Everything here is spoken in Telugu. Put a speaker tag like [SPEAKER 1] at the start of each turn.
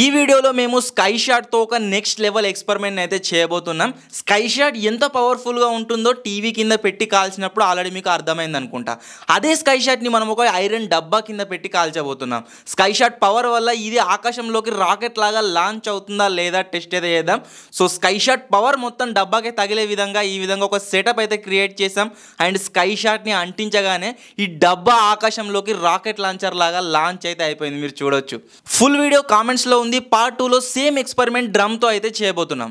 [SPEAKER 1] ఈ వీడియోలో మేము స్కై షాట్తో ఒక నెక్స్ట్ లెవెల్ ఎక్స్పెరిమెంట్ అయితే చేయబోతున్నాం స్కై షాట్ ఎంత పవర్ఫుల్గా ఉంటుందో టీవీ కింద పెట్టి కాల్చినప్పుడు ఆల్రెడీ మీకు అర్థమైంది అనుకుంటా అదే స్కై షాట్ని మనం ఒక ఐరన్ డబ్బా కింద పెట్టి కాల్చబోతున్నాం స్కై షాట్ పవర్ వల్ల ఇది ఆకాశంలోకి రాకెట్ లాగా లాంచ్ అవుతుందా లేదా టెస్ట్ అయితే చేద్దాం సో స్కై షాట్ పవర్ మొత్తం డబ్బాకి తగిలే విధంగా ఈ విధంగా ఒక సెటప్ అయితే క్రియేట్ చేసాం అండ్ స్కై షాట్ని అంటించగానే ఈ డబ్బా ఆకాశంలోకి రాకెట్ లాంచర్ లాగా లాంచ్ అయితే అయిపోయింది మీరు చూడొచ్చు ఫుల్ వీడియో కామెంట్స్లో ఉంది పార్ట్ టూలో సేమ్ ఎక్స్పెరిమెంట్ డ్రమ్తో అయితే చేయబోతున్నాం